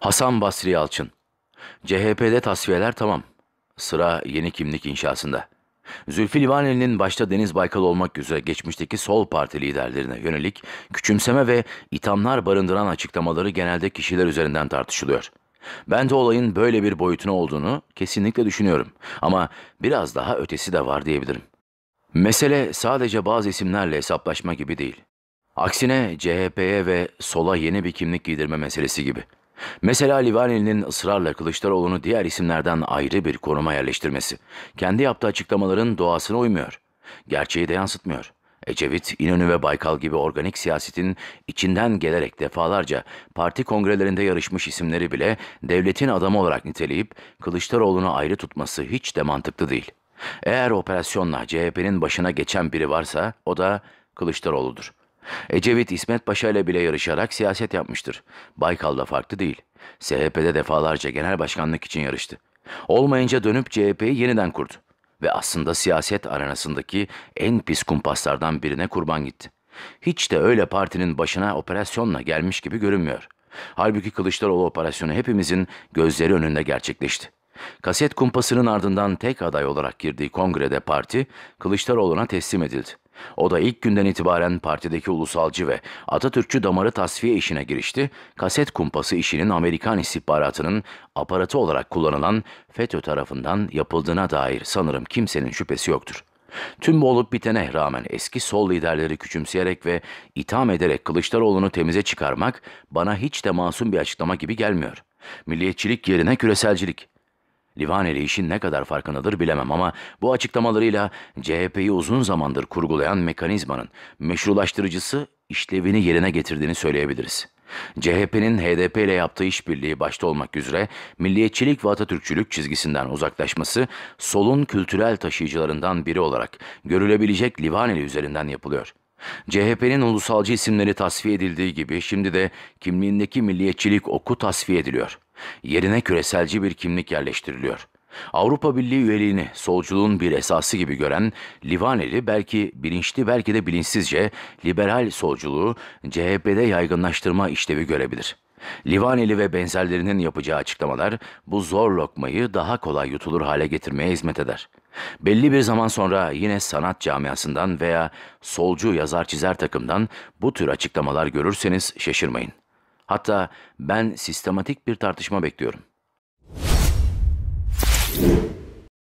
Hasan Basri Yalçın CHP'de tasfiyeler tamam. Sıra yeni kimlik inşasında. Zülfü Livaneli'nin başta Deniz Baykal olmak üzere geçmişteki sol parti liderlerine yönelik küçümseme ve ithamlar barındıran açıklamaları genelde kişiler üzerinden tartışılıyor. Ben de olayın böyle bir boyutuna olduğunu kesinlikle düşünüyorum ama biraz daha ötesi de var diyebilirim. Mesele sadece bazı isimlerle hesaplaşma gibi değil. Aksine CHP'ye ve sola yeni bir kimlik giydirme meselesi gibi.'' Mesela Livaneli'nin ısrarla Kılıçdaroğlu'nu diğer isimlerden ayrı bir konuma yerleştirmesi, kendi yaptığı açıklamaların doğasına uymuyor. Gerçeği de yansıtmıyor. Ecevit, İnönü ve Baykal gibi organik siyasetin içinden gelerek defalarca parti kongrelerinde yarışmış isimleri bile devletin adamı olarak niteleyip Kılıçdaroğlu'nu ayrı tutması hiç de mantıklı değil. Eğer operasyonla CHP'nin başına geçen biri varsa o da Kılıçdaroğlu'dur. Ecevit İsmet Paşa ile bile yarışarak siyaset yapmıştır. Baykal da farklı değil. CHP'de defalarca genel başkanlık için yarıştı. Olmayınca dönüp CHP'yi yeniden kurdu. Ve aslında siyaset arenasındaki en pis kumpaslardan birine kurban gitti. Hiç de öyle partinin başına operasyonla gelmiş gibi görünmüyor. Halbuki Kılıçdaroğlu operasyonu hepimizin gözleri önünde gerçekleşti. Kaset kumpasının ardından tek aday olarak girdiği kongrede parti Kılıçdaroğlu'na teslim edildi. O da ilk günden itibaren partideki ulusalcı ve Atatürkçü damarı tasfiye işine girişti, kaset kumpası işinin Amerikan istihbaratının aparatı olarak kullanılan FETÖ tarafından yapıldığına dair sanırım kimsenin şüphesi yoktur. Tüm bu olup bitene rağmen eski sol liderleri küçümseyerek ve itham ederek Kılıçdaroğlu'nu temize çıkarmak bana hiç de masum bir açıklama gibi gelmiyor. Milliyetçilik yerine küreselcilik, Livaneli işin ne kadar farkındadır bilemem ama bu açıklamalarıyla CHP'yi uzun zamandır kurgulayan mekanizmanın meşrulaştırıcısı işlevini yerine getirdiğini söyleyebiliriz. CHP'nin HDP ile yaptığı işbirliği başta olmak üzere milliyetçilik ve Atatürkçülük çizgisinden uzaklaşması solun kültürel taşıyıcılarından biri olarak görülebilecek Livaneli üzerinden yapılıyor. CHP'nin ulusalcı isimleri tasfiye edildiği gibi şimdi de kimliğindeki milliyetçilik oku tasfiye ediliyor. Yerine küreselci bir kimlik yerleştiriliyor. Avrupa Birliği üyeliğini solculuğun bir esası gibi gören Livaneli belki bilinçli belki de bilinçsizce liberal solculuğu CHP'de yaygınlaştırma işlevi görebilir. Livaneli ve benzerlerinin yapacağı açıklamalar bu zor lokmayı daha kolay yutulur hale getirmeye hizmet eder. Belli bir zaman sonra yine sanat camiasından veya solcu yazar çizer takımdan bu tür açıklamalar görürseniz şaşırmayın. Hatta ben sistematik bir tartışma bekliyorum.